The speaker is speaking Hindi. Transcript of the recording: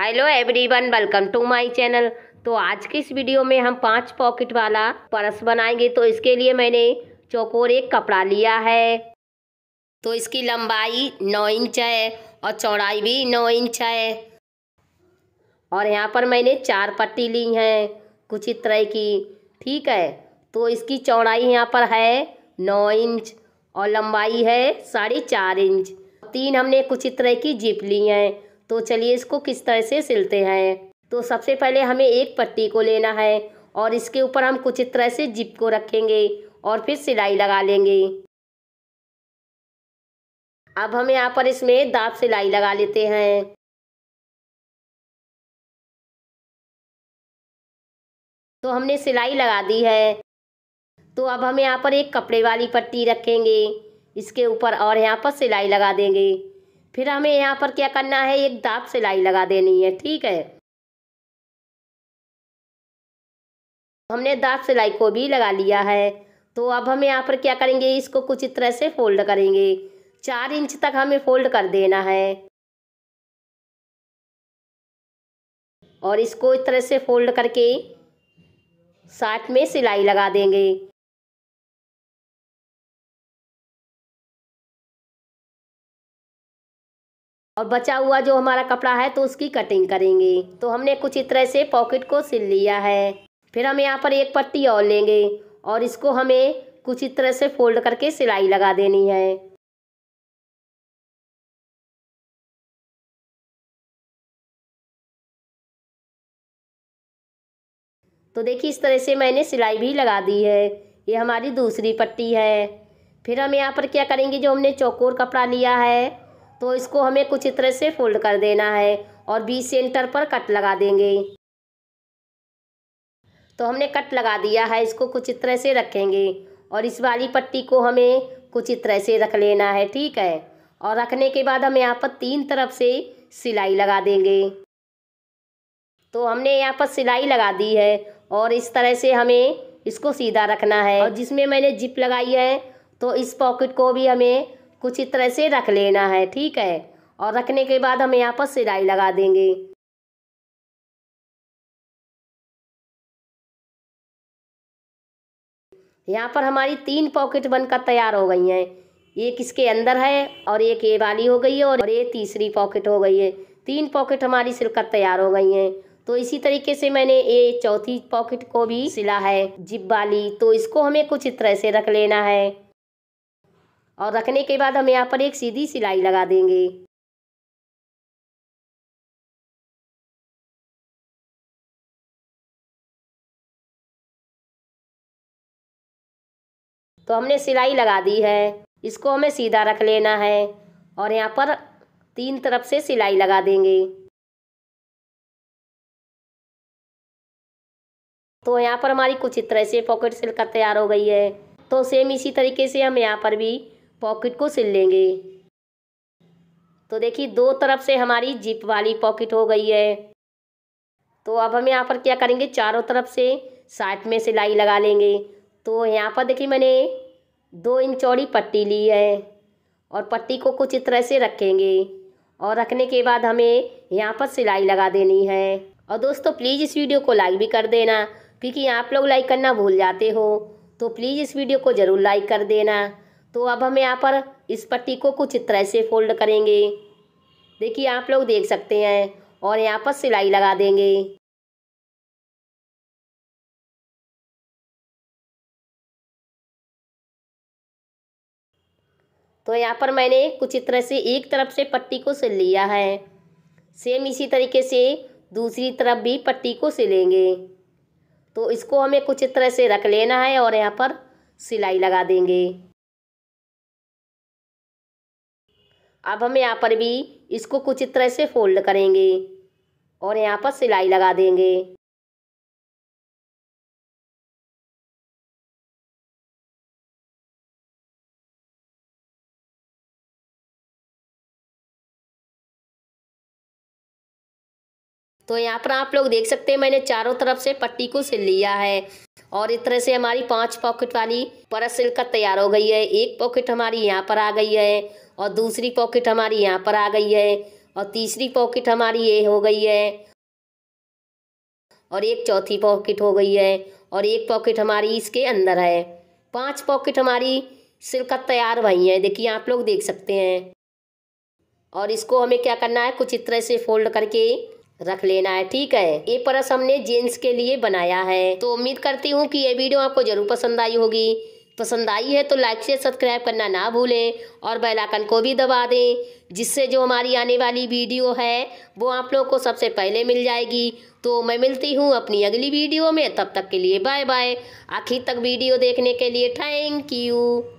hello everyone welcome to my channel तो आज के इस वीडियो में हम पांच पॉकेट वाला पर्स बनाएंगे तो इसके लिए मैंने चौकोर एक कपड़ा लिया है तो इसकी लंबाई नौ इंच है और चौड़ाई भी नौ इंच है और यहाँ पर मैंने चार पट्टी ली हैं कुछ इस तरह की ठीक है तो इसकी चौड़ाई यहाँ पर है नौ इंच और लंबाई है साढ़े चार इंच तीन हमने कुछ इस तरह की जिप ली हैं तो चलिए इसको किस तरह से सिलते हैं तो सबसे पहले हमें एक पट्टी को लेना है और इसके ऊपर हम कुछ इस तरह से जिप को रखेंगे और फिर सिलाई लगा लेंगे अब हम यहाँ पर इसमें दाब सिलाई लगा लेते हैं तो हमने सिलाई लगा दी है तो अब हम यहाँ पर एक कपड़े वाली पट्टी रखेंगे इसके ऊपर और यहाँ पर सिलाई लगा देंगे फिर हमें यहाँ पर क्या करना है एक दाब सिलाई लगा देनी है ठीक है हमने दाब सिलाई को भी लगा लिया है तो अब हम यहाँ पर क्या करेंगे इसको कुछ इस तरह से फोल्ड करेंगे चार इंच तक हमें फोल्ड कर देना है और इसको इस तरह से फोल्ड करके साथ में सिलाई लगा देंगे और बचा हुआ जो हमारा कपड़ा है तो उसकी कटिंग करेंगे तो हमने कुछ इस तरह से पॉकेट को सिल लिया है फिर हम यहाँ पर एक पट्टी और लेंगे और इसको हमें कुछ इस तरह से फोल्ड करके सिलाई लगा देनी है तो देखिए इस तरह से मैंने सिलाई भी लगा दी है ये हमारी दूसरी पट्टी है फिर हम यहाँ पर क्या करेंगे जो हमने चौकोर कपड़ा लिया है तो इसको हमें कुछ इस तरह से फोल्ड कर देना है और बीच सेंटर पर कट लगा देंगे तो हमने कट लगा दिया है इसको कुछ इस तरह से रखेंगे और इस वाली पट्टी को हमें कुछ इस तरह से रख लेना है ठीक है और रखने के बाद हम यहाँ पर तीन तरफ से सिलाई लगा देंगे तो हमने यहाँ पर सिलाई लगा दी है और इस तरह से हमें इसको सीधा रखना है और जिसमें मैंने जिप लगाई है तो इस पॉकेट को भी हमें कुछ इस तरह से रख लेना है ठीक है और रखने के बाद हम यहाँ पर सिलाई लगा देंगे यहाँ पर हमारी तीन पॉकेट बनकर तैयार हो गई हैं एक इसके अंदर है और एक ये वाली हो गई है और ये तीसरी पॉकेट हो गई है तीन पॉकेट हमारी सिलकर तैयार हो गई हैं तो इसी तरीके से मैंने ये चौथी पॉकेट को भी सिला है जिप वाली तो इसको हमें कुछ इस तरह से रख लेना है और रखने के बाद हम यहाँ पर एक सीधी सिलाई लगा देंगे तो हमने सिलाई लगा दी है इसको हमें सीधा रख लेना है और यहाँ पर तीन तरफ से सिलाई लगा देंगे तो यहाँ पर हमारी कुछ इस तरह से पॉकेट सिल्क तैयार हो गई है तो सेम इसी तरीके से हम यहाँ पर भी पॉकेट को सिल लेंगे तो देखिए दो तरफ से हमारी जिप वाली पॉकेट हो गई है तो अब हम यहाँ पर क्या करेंगे चारों तरफ से साइड में सिलाई लगा लेंगे तो यहाँ पर देखिए मैंने दो इंच चौड़ी पट्टी ली है और पट्टी को कुछ इस तरह से रखेंगे और रखने के बाद हमें यहाँ पर सिलाई लगा देनी है और दोस्तों प्लीज़ इस वीडियो को लाइक भी कर देना क्योंकि आप लोग लाइक करना भूल जाते हो तो प्लीज़ इस वीडियो को ज़रूर लाइक कर देना तो अब हम यहाँ पर इस पट्टी को कुछ इस तरह से फोल्ड करेंगे देखिए आप लोग देख सकते हैं और यहाँ पर सिलाई लगा देंगे तो यहाँ पर मैंने कुछ इस तरह से एक तरफ से पट्टी को सिल लिया है सेम इसी तरीके से दूसरी तरफ भी पट्टी को सिलेंगे तो इसको हमें कुछ तरह से रख लेना है और यहाँ पर सिलाई लगा देंगे अब हम यहाँ पर भी इसको कुछ इस तरह से फोल्ड करेंगे और यहाँ पर सिलाई लगा देंगे तो यहाँ पर आप लोग देख सकते हैं मैंने चारों तरफ से पट्टी को सिल लिया है और इस तरह से हमारी पांच पॉकेट वाली परत सिलकत तैयार हो गई है एक पॉकेट हमारी यहाँ पर आ गई है और दूसरी पॉकेट हमारी यहाँ पर आ गई है और तीसरी पॉकेट हमारी ये हो गई है और एक चौथी पॉकेट हो गई है और एक पॉकेट हमारी इसके अंदर है पांच पॉकेट हमारी सिलकत तैयार हुई है देखिए आप लोग देख सकते हैं और इसको हमें क्या करना है कुछ इस तरह से फोल्ड करके रख लेना है ठीक है ये परस हमने जेंट्स के लिए बनाया है तो उम्मीद करती हूँ कि ये वीडियो आपको जरूर पसंद आई होगी पसंद आई है तो लाइक से सब्सक्राइब करना ना भूलें और बेल आइकन को भी दबा दें जिससे जो हमारी आने वाली वीडियो है वो आप लोगों को सबसे पहले मिल जाएगी तो मैं मिलती हूँ अपनी अगली वीडियो में तब तक के लिए बाय बाय आखिर तक वीडियो देखने के लिए थैंक यू